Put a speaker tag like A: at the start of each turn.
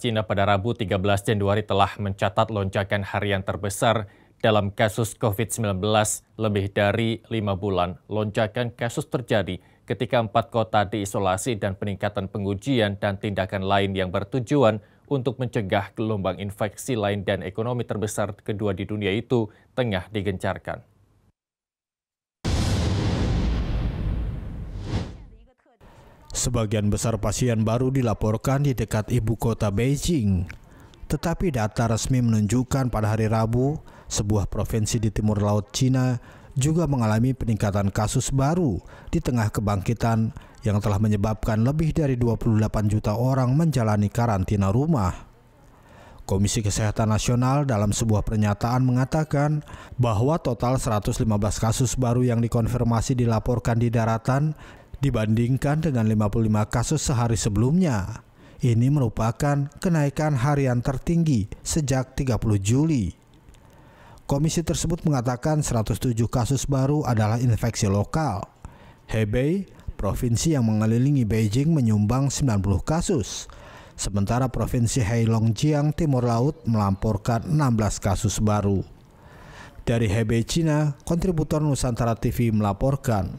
A: Cina pada Rabu 13 Januari telah mencatat lonjakan harian terbesar dalam kasus COVID-19 lebih dari lima bulan. Lonjakan kasus terjadi ketika empat kota diisolasi dan peningkatan pengujian dan tindakan lain yang bertujuan untuk mencegah gelombang infeksi lain dan ekonomi terbesar kedua di dunia itu tengah digencarkan.
B: Sebagian besar pasien baru dilaporkan di dekat ibu kota Beijing. Tetapi data resmi menunjukkan pada hari Rabu, sebuah provinsi di timur laut Cina juga mengalami peningkatan kasus baru di tengah kebangkitan yang telah menyebabkan lebih dari 28 juta orang menjalani karantina rumah. Komisi Kesehatan Nasional dalam sebuah pernyataan mengatakan bahwa total 115 kasus baru yang dikonfirmasi dilaporkan di daratan dibandingkan dengan 55 kasus sehari sebelumnya. Ini merupakan kenaikan harian tertinggi sejak 30 Juli. Komisi tersebut mengatakan 107 kasus baru adalah infeksi lokal. Hebei, provinsi yang mengelilingi Beijing menyumbang 90 kasus. Sementara provinsi Heilongjiang Timur Laut melamporkan 16 kasus baru. Dari Hebei Cina, kontributor Nusantara TV melaporkan.